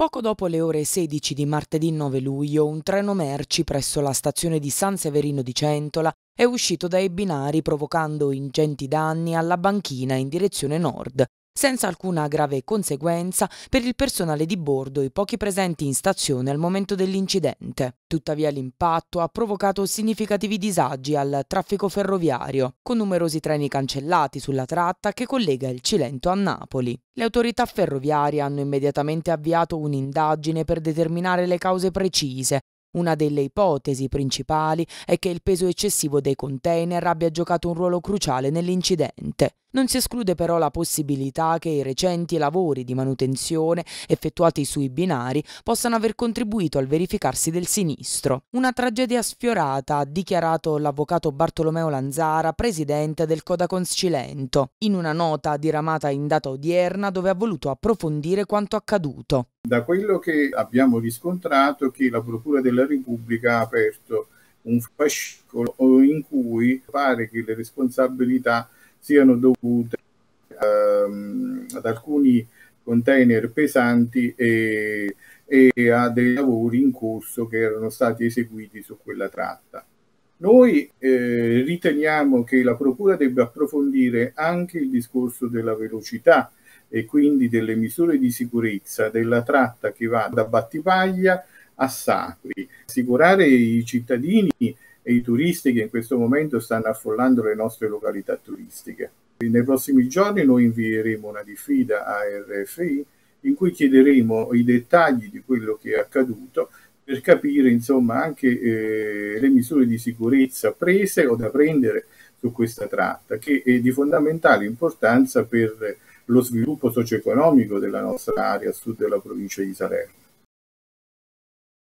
Poco dopo le ore 16 di martedì 9 luglio, un treno merci presso la stazione di San Severino di Centola è uscito dai binari provocando ingenti danni alla banchina in direzione nord, senza alcuna grave conseguenza per il personale di bordo e i pochi presenti in stazione al momento dell'incidente. Tuttavia l'impatto ha provocato significativi disagi al traffico ferroviario, con numerosi treni cancellati sulla tratta che collega il Cilento a Napoli. Le autorità ferroviarie hanno immediatamente avviato un'indagine per determinare le cause precise una delle ipotesi principali è che il peso eccessivo dei container abbia giocato un ruolo cruciale nell'incidente. Non si esclude però la possibilità che i recenti lavori di manutenzione effettuati sui binari possano aver contribuito al verificarsi del sinistro. Una tragedia sfiorata, ha dichiarato l'avvocato Bartolomeo Lanzara, presidente del Codacons Cilento, in una nota diramata in data odierna dove ha voluto approfondire quanto accaduto. Da quello che abbiamo riscontrato che la Procura della Repubblica ha aperto un fascicolo in cui pare che le responsabilità siano dovute ehm, ad alcuni container pesanti e, e a dei lavori in corso che erano stati eseguiti su quella tratta. Noi eh, riteniamo che la Procura debba approfondire anche il discorso della velocità e quindi delle misure di sicurezza della tratta che va da Battipaglia a Sacri. Assicurare i cittadini e i turisti che in questo momento stanno affollando le nostre località turistiche. Nei prossimi giorni noi invieremo una diffida a RFI in cui chiederemo i dettagli di quello che è accaduto per capire insomma anche eh, le misure di sicurezza prese o da prendere su questa tratta che è di fondamentale importanza per lo sviluppo socio-economico della nostra area a sud della provincia di Salerno.